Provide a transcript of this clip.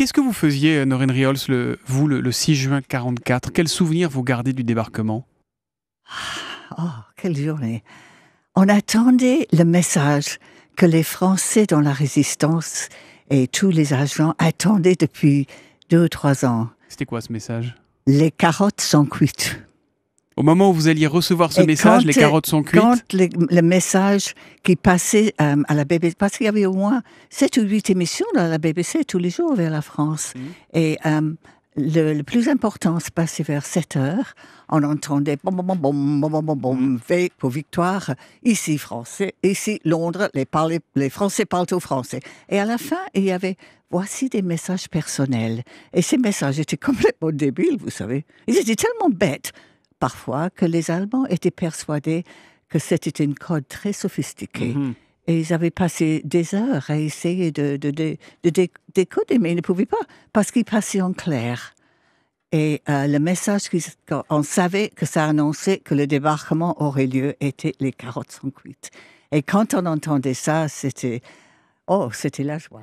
Qu'est-ce que vous faisiez, euh, Noreen Riols, le, vous, le, 6 juin 44 Quels souvenirs vous gardez du débarquement ah, Oh, quelle journée On attendait le message que les Français dans la résistance et tous les agents attendaient depuis deux ou trois ans. C'était quoi ce message Les carottes sont cuites. Au moment où vous alliez recevoir ce message, les carottes sont cuites Quand le, le message qui passait euh, à, la BBC, parce qu'il y avait au moins 7 ou 8 émissions dans la BBC tous les jours vers la France. Mhm. Et euh, le, le, plus important se passait vers 7 heures. On entendait bon bom, bon bom, bom, bom, mhm. V pour victoire. Ici, français. Ici, Londres. Les, parler les Français parlent aux Français. Et à la fin, il y avait voici des messages personnels. Et ces messages étaient complètement débiles, vous savez. Ils étaient tellement bêtes parfois que les Allemands étaient persuadés que c'était une code très sophistiquée. Mm-hmm. Et ils avaient passé des heures à essayer de, décoder, mais ils ne pouvaient pas, parce qu'ils passaient en clair. Et euh, le message qu'on savait que ça annonçait que le débarquement aurait lieu était les carottes sont cuites. Et quand on entendait ça, c'était oh, c'était la joie.